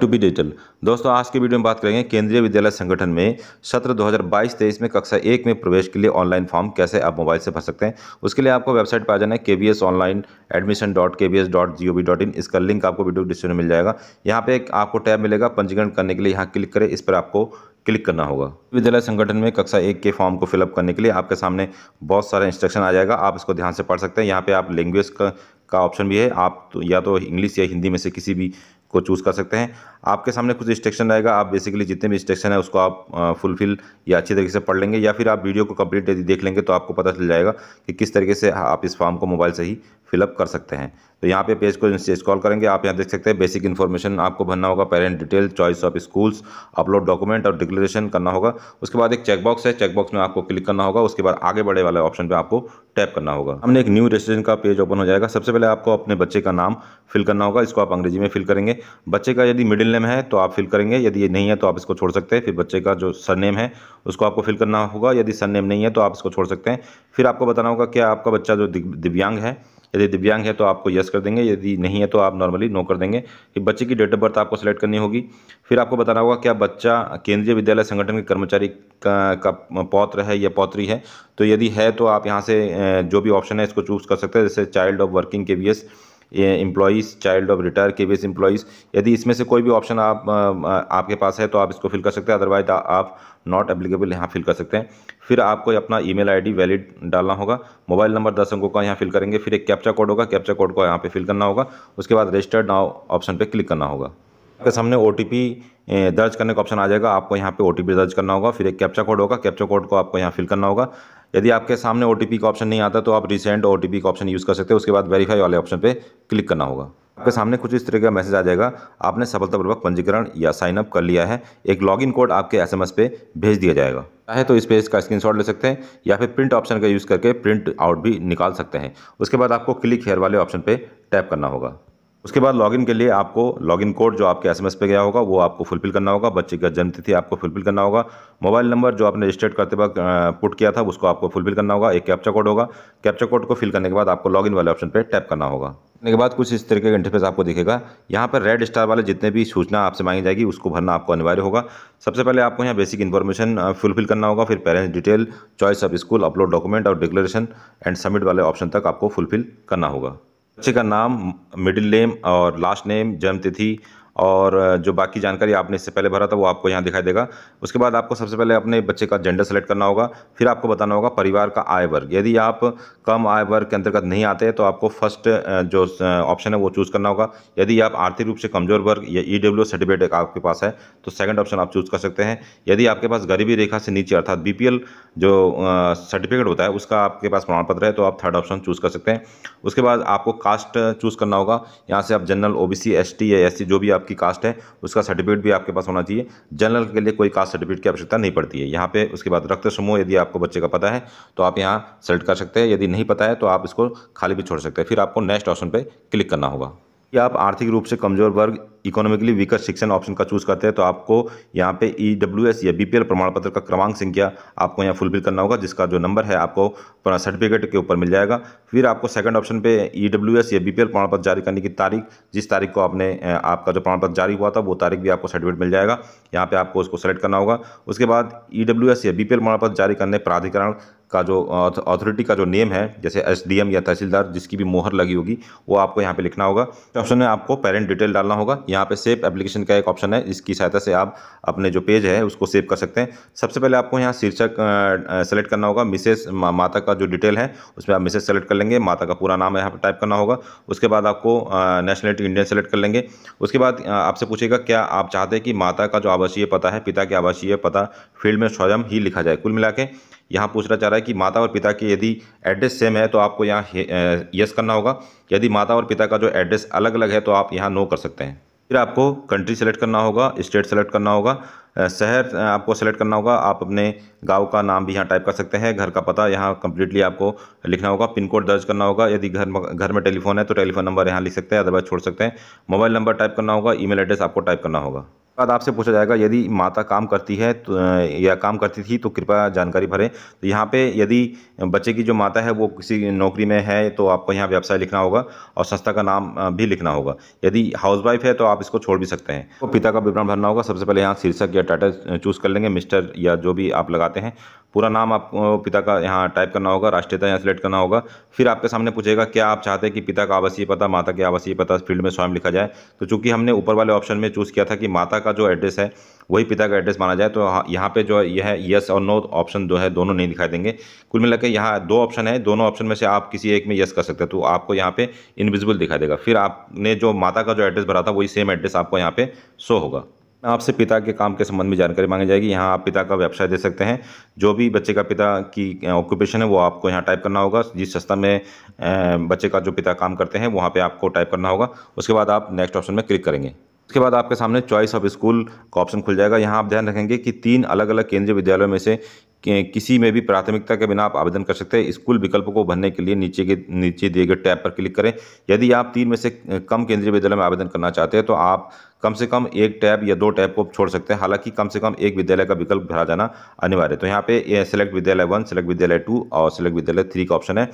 to be digital दोस्तों आज के वीडियो में बात करेंगे केंद्रीय विद्यालय संगठन में सत्र 2022-23 में कक्षा एक में प्रवेश के लिए ऑनलाइन फॉर्म कैसे आप मोबाइल से भर सकते हैं उसके लिए आपको वेबसाइट पर आ जाना है K V S online admission dot K B S dot G O V dot in इसका लिंक आपको वीडियो डिस्क्रिप्शन में मिल जाएगा यहाँ पे एक आपको टैब मिलेगा पंजीकरण करने के लिए यहाँ क्लिक करें इस पर आपको क्लिक करना होगा विद्यालय संगठन में कक्षा एक के फॉर्म को फिलअप करने के लिए आपके सामने बहुत सारा इंस्ट्रक्शन आ जाएगा आप इसको ध्यान से पढ़ सकते हैं यहाँ पे आप लैंग्वेज का का ऑप्शन भी है आप तो या तो इंग्लिश या हिंदी में से किसी भी को चूज़ कर सकते हैं आपके सामने कुछ इंस्ट्रक्शन रहेगा आप बेसिकली जितने भी इंस्ट्रक्शन है उसको आप फुलफिल या अच्छी तरीके से पढ़ लेंगे या फिर आप वीडियो को कंप्लीट देख लेंगे तो आपको पता चल जाएगा कि किस तरीके से आप इस फॉर्म को मोबाइल से ही फिलअप कर सकते हैं तो यहाँ पे पेज को कॉल करेंगे आप यहाँ देख सकते हैं बेसिक इन्फॉर्मेशन आपको भरना होगा parent detail choice of schools upload document और डिक्लेरेशन करना होगा उसके बाद एक चेकबॉक्स है चेकबॉक्स में आपको क्लिक करना होगा उसके बाद आगे बढ़े वाले ऑप्शन पर आपको टैप करना होगा हमने एक न्यू रजिस्ट्रेशन का पेज ओपन हो जाएगा सबसे पहले आपको अपने बच्चे का नाम फिल करना होगा इसको आप अंग्रेजी में फिल करेंगे बच्चे का यदि मिडिल नेम है तो आप फिल करेंगे यदि ये नहीं है तो आप इसको छोड़ सकते हैं फिर बच्चे का जो सरनेम है उसको आपको फिल करना होगा यदि सरनेम नहीं है तो आप इसको छोड़ सकते हैं फिर आपको बताना होगा क्या आपका बच्चा जो दिव्यांग है यदि दिव्यांग है तो आपको यस कर देंगे यदि नहीं है तो आप नॉर्मली नो कर देंगे कि बच्चे की डेट ऑफ बर्थ आपको सेलेक्ट करनी होगी फिर आपको बताना होगा क्या बच्चा केंद्रीय विद्यालय संगठन के कर्मचारी का, का पौत्र है या पौत्री है तो यदि है तो आप यहाँ से जो भी ऑप्शन है इसको चूज़ कर सकते हैं जैसे चाइल्ड ऑफ वर्किंग के एम्प्लॉयज़ चाइल्ड ऑफ रिटायर के बेस एम्प्लॉयज़ यदि इसमें से कोई भी ऑप्शन आप आपके पास है तो आप इसको फिल कर सकते हैं अदरवाइज आप नॉट एप्लीकेबल यहाँ फिल कर सकते हैं फिर आपको अपना ईमेल आईडी वैलिड डालना होगा मोबाइल नंबर दस अंकों का यहाँ फिल करेंगे फिर एक कैप्चा कोड होगा कैप्चा कोड को यहाँ पे फिल करना होगा उसके बाद रजिस्टर्ड नाव ऑप्शन पर क्लिक करना होगा आपके सामने ओ दर्ज करने का ऑप्शन आ जाएगा आपको यहाँ पे ओ दर्ज करना होगा फिर एक कैप्चा कोड होगा कैप्चा कोड को आपको यहाँ फिल करना होगा यदि आपके सामने ओ का ऑप्शन नहीं आता तो आप रिसेंट ओ का ऑप्शन यूज़ कर सकते हैं उसके बाद वेरीफाई वाले ऑप्शन पर क्लिक करना होगा आपके सामने कुछ इस तरह का मैसेज आ जाएगा आपने सफलतापूर्वक पंजीकरण या साइन अप कर लिया है एक लॉगिन कोड आपके एसएमएस पे भेज दिया जाएगा चाहे तो इस पेज का स्क्रीनशॉट ले सकते हैं या फिर प्रिंट ऑप्शन का यूज़ करके प्रिंट आउट भी निकाल सकते हैं उसके बाद आपको क्लिक हेयर वाले ऑप्शन पे टैप करना होगा उसके बाद लॉगिन के लिए आपको लॉगिन कोड जो आपके एसएमएस पे गया होगा वो आपको फुलफिल करना होगा बच्चे का जन्म तिथि आपको फुलफिल करना होगा मोबाइल नंबर जो आपने रजिस्टर्ड करते वक्त पुट किया था उसको आपको फुलफिल करना होगा एक कैप्चा कोड होगा कैप्चा कोड को फिल करने के बाद आपको लॉगिन वाले ऑप्शन पर टैप करना होगा करने के बाद कुछ इस तरीके का इंटरफेस आपको दिखेगा यहाँ पर रेड स्टार वाले जितने भी सूचना आपसे मांगी जाएगी उसको भरना आपको अनिवार्य होगा सबसे पहले आपको यहाँ बेसिक इन्फॉर्मेशन फुलफिल करना होगा फिर parents detail choice of school upload document और डिक्लेरेशन एंड सबमिट वाले ऑप्शन तक आपको फुलफिल करना होगा बच्चे का नाम मिडिल नेम और लास्ट नेम जन्म तिथि और जो बाकी जानकारी आपने इससे पहले भरा था वो आपको यहाँ दिखाई देगा उसके बाद आपको सबसे पहले अपने बच्चे का जेंडर सेलेक्ट करना होगा फिर आपको बताना होगा परिवार का आय वर्ग यदि आप कम आय वर्ग के अंतर्गत नहीं आते तो आपको फर्स्ट जो ऑप्शन है वो चूज़ करना होगा यदि आप आर्थिक रूप से कमजोर वर्ग या ई डब्ल्यू सर्टिफिकेट आपके पास है तो सेकेंड ऑप्शन आप चूज़ कर सकते हैं यदि आपके पास गरीबी रेखा से नीचे अर्थात बी जो सर्टिफिकेट होता है उसका आपके पास प्रमाण पत्र है तो आप थर्ड ऑप्शन चूज़ कर सकते हैं उसके बाद आपको कास्ट चूज़ करना होगा यहाँ से आप जनरल ओ बी या एस या एस जो भी आप आपकी कास्ट है उसका सर्टिफिकेट भी आपके पास होना चाहिए जनरल के लिए कोई कास्ट सर्टिफिकेट की आवश्यकता नहीं पड़ती है यहाँ पे उसके बाद रक्त समूह यदि आपको बच्चे का पता है तो आप यहाँ सेलेक्ट कर सकते हैं यदि नहीं पता है तो आप इसको खाली भी छोड़ सकते हैं फिर आपको नेक्स्ट ऑप्शन पर क्लिक करना होगा कि आप आर्थिक रूप से कमजोर वर्ग इकोनॉमिकली वीकर शिक्षण ऑप्शन का चूज करते हैं तो आपको यहाँ पे ई डब्ल्यू एस या बी पी एल प्रमाण पत्र का क्रमांक संख्या आपको यहाँ फुलफिल करना होगा जिसका जो नंबर है आपको सर्टिफिकेट के ऊपर मिल जाएगा फिर आपको सेकंड ऑप्शन पे ई डब्ल्यू एस या बी पी एल प्रमाण पत्र जारी करने की तारीख जिस तारीख को आपने आपका जो प्रमाण पत्र जारी हुआ था वो तारीख भी आपको सर्टिफिकेट मिल जाएगा यहाँ पर आपको उसको सेलेक्ट करना होगा उसके बाद ई डब्ल्यू एस या बी पी एल प्रमाण पत्र जारी करने प्राधिकरण का जो अथॉरिटी का जो नेम है जैसे एसडीएम या तहसीलदार जिसकी भी मोहर लगी होगी वो आपको यहाँ पे लिखना होगा तो ऑप्शन में आपको पेरेंट डिटेल डालना होगा यहाँ पे सेव एप्लीकेशन का एक ऑप्शन है इसकी सहायता से आप अपने जो पेज है उसको सेव कर सकते हैं सबसे पहले आपको यहाँ शीर्षक सेलेक्ट करना होगा मिसेस माता का जो डिटेल है उसमें आप मिसेस सेलेक्ट कर लेंगे माता का पूरा नाम यहाँ पर टाइप करना होगा उसके बाद आपको नेशनलिटी इंडियन सेलेक्ट कर लेंगे उसके बाद आपसे पूछेगा क्या आप चाहते हैं कि माता का जो आवासीय पता है पिता के आवासीय पता फील्ड में स्वयं ही लिखा जाए कुल मिला यहाँ पूछना चाह रहा है कि माता और पिता के यदि एड्रेस सेम है तो आपको यहाँ यस करना होगा यदि माता और पिता का जो एड्रेस अलग अलग है तो आप यहाँ नो कर सकते हैं फिर आपको कंट्री सेलेक्ट करना होगा स्टेट सेलेक्ट करना होगा शहर आपको सेलेक्ट करना होगा आप अपने गांव का नाम भी यहाँ टाइप कर सकते हैं घर का पता यहाँ कंप्लीटली आपको लिखना होगा पिन कोड दर्ज करना होगा यदि घर घर में टेलीफोन है तो टेलीफोन नंबर यहाँ लिख सकते हैं अदरवाइज छोड़ सकते हैं मोबाइल नंबर टाइप करना होगा ईमेल एड्रेस आपको टाइप करना होगा बाद आपसे पूछा जाएगा यदि माता काम करती है तो या काम करती थी तो कृपया जानकारी भरें तो यहाँ पे यदि बच्चे की जो माता है वो किसी नौकरी में है तो आपको यहाँ व्यवसाय लिखना होगा और संस्था का नाम भी लिखना होगा यदि हाउसवाइफ है तो आप इसको छोड़ भी सकते हैं तो पिता का विवरण भरना होगा सबसे पहले यहाँ शीर्षक या टाइटल चूज़ कर लेंगे मिस्टर या जो भी आप लगाते हैं पूरा नाम आपको पिता का यहाँ टाइप करना होगा राष्ट्रीयता यहाँ सेलेक्ट करना होगा फिर आपके सामने पूछेगा क्या आप चाहते हैं कि पिता का आवासीय पता माता के आवासीय पता फील्ड में स्वयं लिखा जाए तो चूंकि हमने ऊपर वाले ऑप्शन में चूज़ किया था कि माता का जो एड्रेस है वही पिता का एड्रेस माना जाए तो यहाँ पे जो यह है यस और नो ऑप्शन दो है दोनों नहीं दिखाई देंगे कुल मिला के यहाँ दो ऑप्शन है दोनों ऑप्शन में से आप किसी एक में यस कर सकते हैं तो आपको यहाँ पे इनविजिबल दिखाई देगा फिर आपने जो माता का जो एड्रेस भरा था वही सेम एड्रेस आपको यहाँ पे शो होगा आपसे पिता के काम के संबंध में जानकारी मांगी जाएगी यहाँ आप पिता का व्यवसाय दे सकते हैं जो भी बच्चे का पिता की ऑक्यूपेशन है वो आपको यहाँ टाइप करना होगा जिस संस्था में बच्चे का जो पिता काम करते हैं वहाँ पे आपको टाइप करना होगा उसके बाद आप नेक्स्ट ऑप्शन में क्लिक करेंगे उसके बाद आपके सामने चॉइस ऑफ स्कूल का ऑप्शन खुल जाएगा यहाँ आप ध्यान रखेंगे कि तीन अलग अलग केंद्रीय विद्यालयों में से किसी में भी प्राथमिकता के बिना आप आवेदन कर सकते हैं स्कूल विकल्प को भरने के लिए नीचे के नीचे दिए गए टैब पर क्लिक करें यदि आप तीन में से कम केंद्रीय विद्यालय में आवेदन करना चाहते हैं तो आप कम से कम एक टैब या दो टैब को छोड़ सकते हैं हालांकि कम से कम एक विद्यालय का विकल्प भरा जाना अनिवार्य है तो यहाँ पे सेलेक्ट विद्यालय वन सेलेक्ट विद्यालय टू और सेलेक्ट विद्यालय थ्री का ऑप्शन है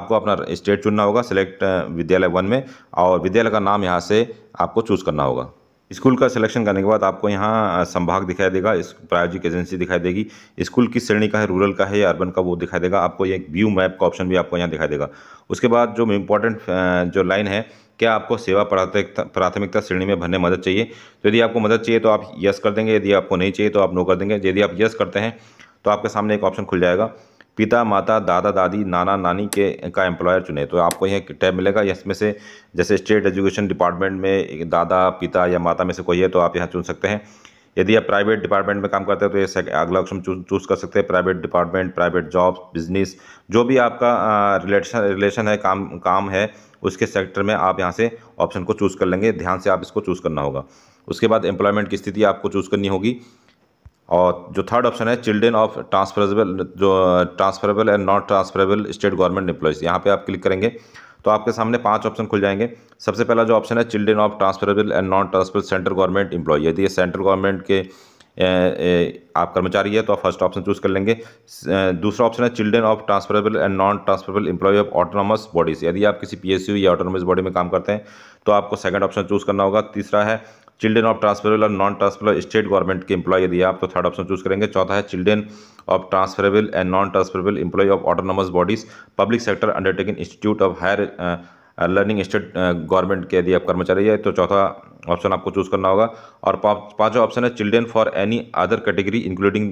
आपको अपना स्टेट चुनना होगा सेलेक्ट विद्यालय वन में और विद्यालय का नाम यहाँ से आपको चूज़ करना होगा स्कूल का सिलेक्शन करने के बाद आपको यहाँ संभाग दिखाई देगा इस प्रायोजिक एजेंसी दिखाई देगी स्कूल किस श्रेणी का है रूरल का है या अर्बन का वो दिखाई देगा आपको एक व्यू मैप का ऑप्शन भी आपको यहाँ दिखाई देगा उसके बाद जो इंपॉर्टेंट जो लाइन है क्या आपको सेवा प्राथमिकता प्राथमिकता श्रेणी में भरने मदद चाहिए तो यदि आपको मदद चाहिए तो आप यस कर देंगे यदि आपको नहीं चाहिए तो आप नो कर देंगे यदि आप यस करते हैं तो आपके सामने एक ऑप्शन खुल जाएगा पिता माता दादा दादी नाना नानी के का एम्प्लॉयर चुने तो आपको यह टैब मिलेगा इसमें से जैसे स्टेट एजुकेशन डिपार्टमेंट में दादा पिता या माता में से कोई है तो आप यहाँ चुन सकते हैं यदि आप प्राइवेट डिपार्टमेंट में काम करते हैं तो ये अगला ऑप्शन चूज़ कर सकते हैं private department private jobs business जो भी आपका रिलेशन रिलेशन है काम काम है उसके सेक्टर में आप यहाँ से ऑप्शन को चूज़ कर लेंगे ध्यान से आप इसको चूज़ करना होगा उसके बाद एम्प्लॉयमेंट की स्थिति आपको चूज़ करनी होगी और जो थर्ड ऑप्शन है चिल्ड्रेन ऑफ ट्रांसफरेबल जो transferable and not transferable state government employees यहाँ पे आप क्लिक करेंगे तो आपके सामने पांच ऑप्शन खुल जाएंगे सबसे पहला जो ऑप्शन है children of transferable and non transferable central government employee यदि ये सेंट्रल गवर्नमेंट के ए, ए, आप कर्मचारी है तो आप फर्स्ट ऑप्शन चूज कर लेंगे दूसरा ऑप्शन है children of transferable and non transferable employee of autonomous bodies यदि आप किसी पीएसयू या ऑटोनॉमस बॉडी में काम करते हैं तो आपको सेकंड ऑप्शन चूज़ करना होगा तीसरा है चिल्ड्रेन ऑफ ट्रांसफरेबल और नॉन ट्रांसफरेबल स्टेट गवर्नमेंट के इंप्लॉय यदि आप तो थर्ड ऑप्शन चूज करेंगे चौथा है children of transferable and non transferable employee of autonomous bodies public sector undertaking institute of higher learning state government के यदि आप कर्मचारी है तो चौथा ऑप्शन आपको चूज करना होगा और पांचवा ऑप्शन है children for any other category including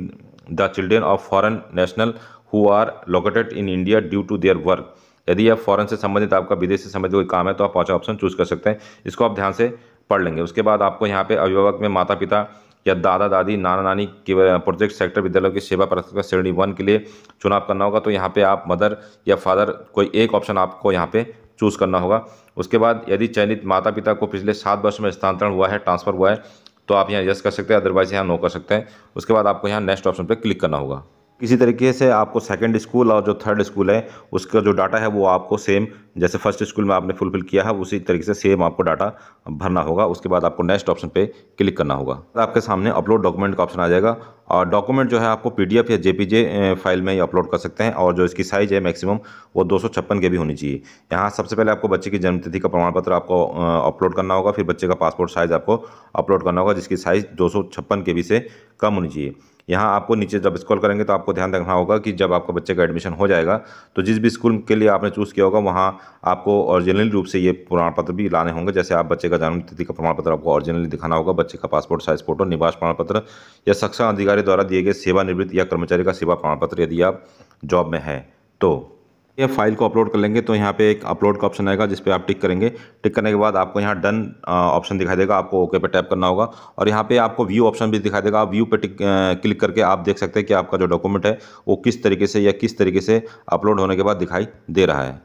the children of foreign national who are located in India due to their work यदि आप फॉरन से संबंधित आपका विदेश से संबंधित कोई काम है तो आप पाँचवा ऑप्शन चूज कर सकते हैं इसको आप ध्यान से पढ़ लेंगे उसके बाद आपको यहाँ पे अभिभावक में माता पिता या दादा दादी नाना नानी के प्रोजेक्ट सेक्टर विद्यालयों की सेवा प्राथमिकता श्रेणी वन के लिए चुनाव करना होगा तो यहाँ पे आप मदर या फादर कोई एक ऑप्शन आपको यहाँ पे चूज़ करना होगा उसके बाद यदि चयनित माता पिता को पिछले सात वर्ष में स्थानांतरण हुआ है ट्रांसफ़र हुआ है तो आप यहाँ यस कर सकते हैं अदरवाइज़ यहाँ नो कर सकते हैं उसके बाद आपको यहाँ नेक्स्ट ऑप्शन पर क्लिक करना होगा किसी तरीके से आपको सेकेंड स्कूल और जो थर्ड स्कूल है उसका जो डाटा है वो आपको सेम जैसे फर्स्ट स्कूल में आपने फुलफिल किया है उसी तरीके से सेम आपको डाटा भरना होगा उसके बाद आपको नेक्स्ट ऑप्शन पे क्लिक करना होगा आपके सामने अपलोड डॉक्यूमेंट का ऑप्शन आ जाएगा और डॉक्यूमेंट जो है आपको पी या जे फाइल में ही अपलोड कर सकते हैं और जो इसकी साइज़ है मैक्सिमम वो दो के भी होनी चाहिए यहाँ सबसे पहले आपको बच्चे की जन्मतिथि का प्रमाण पत्र आपको अपलोड करना होगा फिर बच्चे का पासपोर्ट साइज़ आपको अपलोड करना होगा जिसकी साइज़ दो के भी से कम होनी चाहिए यहाँ आपको नीचे जब स्कॉल करेंगे तो आपको ध्यान रखना होगा कि जब आपका बच्चे का एडमिशन हो जाएगा तो जिस भी स्कूल के लिए आपने चूज़ किया होगा वहाँ आपको ऑरिजिनल रूप से ये प्रमाण पत्र भी लाने होंगे जैसे आप बच्चे का जन्म तिथि का प्रमाण पत्र आपको ऑरिजिनली दिखाना होगा बच्चे का पासपोर्ट साइज फोटो निवास प्रमाण पत्र या सक्षम अधिकारी द्वारा दिए गए सेवानिवृत्त या कर्मचारी का सेवा प्रमाण पत्र यदि आप जॉब में हैं तो ये फाइल को अपलोड कर लेंगे तो यहाँ पे एक अपलोड का ऑप्शन आएगा जिस पर आप टिक करेंगे टिक करने के बाद आपको यहाँ डन ऑप्शन दिखाई देगा आपको ओके पे टैप करना होगा और यहाँ पे आपको व्यू ऑप्शन भी दिखाई देगा आप व्यू पे टिक क्लिक करके आप देख सकते हैं कि आपका जो डॉक्यूमेंट है वो किस तरीके से या किस तरीके से अपलोड होने के बाद दिखाई दे रहा है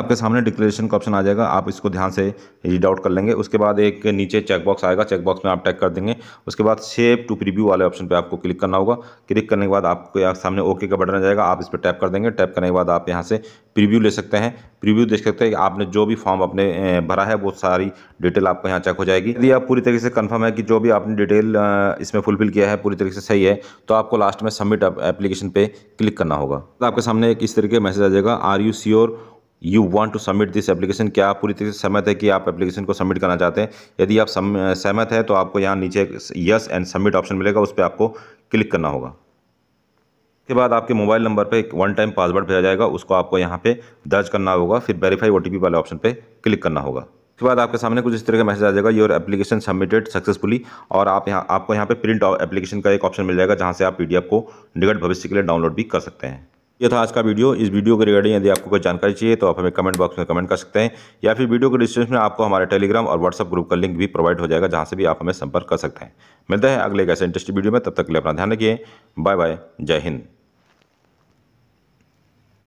आपके सामने डिक्लेरेशन का ऑप्शन आ जाएगा आप इसको ध्यान से रीड आउट कर लेंगे उसके बाद एक नीचे चेकबॉक्स आएगा चेकबॉक्स में आप टैक कर देंगे उसके बाद सेव टू प्रीव्यू वाले ऑप्शन पर आपको क्लिक करना होगा क्लिक करने के बाद आपके सामने ओके का बटन आ जाएगा आप इस पर टैप कर देंगे टैप करने के बाद आप यहाँ से प्रीव्यू ले सकते हैं प्रीव्यू देख सकते हैं कि आपने जो भी फॉर्म अपने भरा है वो सारी डिटेल आपको यहाँ चेक हो जाएगी यदि आप पूरी तरीके से कन्फर्म है कि जो भी आपने डिटेल इसमें फुलफिल किया है पूरी तरीके से सही है तो आपको लास्ट में सबमिट एप्लीकेशन पर क्लिक करना होगा आपके सामने एक इस तरीके मैसेज आ जाएगा are you sure you want to submit this application क्या आप पूरी तरीके से सहमत है कि आप एप्लीकेशन को सबमिट करना चाहते हैं यदि आप सहमत है तो आपको यहाँ नीचे यस एंड सबमिट ऑप्शन मिलेगा उस पर आपको क्लिक करना होगा उसके बाद आपके मोबाइल नंबर पे एक वन टाइम पासवर्ड भेजा जाएगा उसको आपको यहाँ पे दर्ज करना होगा फिर वेरीफाई ओ वाले ऑप्शन पे क्लिक करना होगा उसके बाद आपके सामने कुछ इस तरह का मैसेज आ जाएगा योर एप्लीकेशन सबमिटेड सक्सेसफुली और आप यहाँ आपको यहाँ पे प्रिंट एप्लीकेशन का एक ऑप्शन मिल जाएगा जहाँ से आप एफ को निकट भविष्य के लिए डाउनलोड भी कर सकते हैं ये था आज का वीडियो इस वीडियो के रिगार्डिंग यदि आपको कोई जानकारी चाहिए तो आप हमें कमेंट बॉक्स में कमेंट कर सकते हैं या फिर वीडियो के डिस्क्रिप्शन में आपको हमारे टेलीग्राम और व्हाट्सअप ग्रुप का लिंक भी प्रोवाइड हो जाएगा जहाँ से भी आप हमें संपर्क कर सकते हैं मिलते हैं अगले एक ऐसे इंटरेस्टिंग वीडियो में तब तक के लिए अपना ध्यान रखिए बाय बाय जय हिंद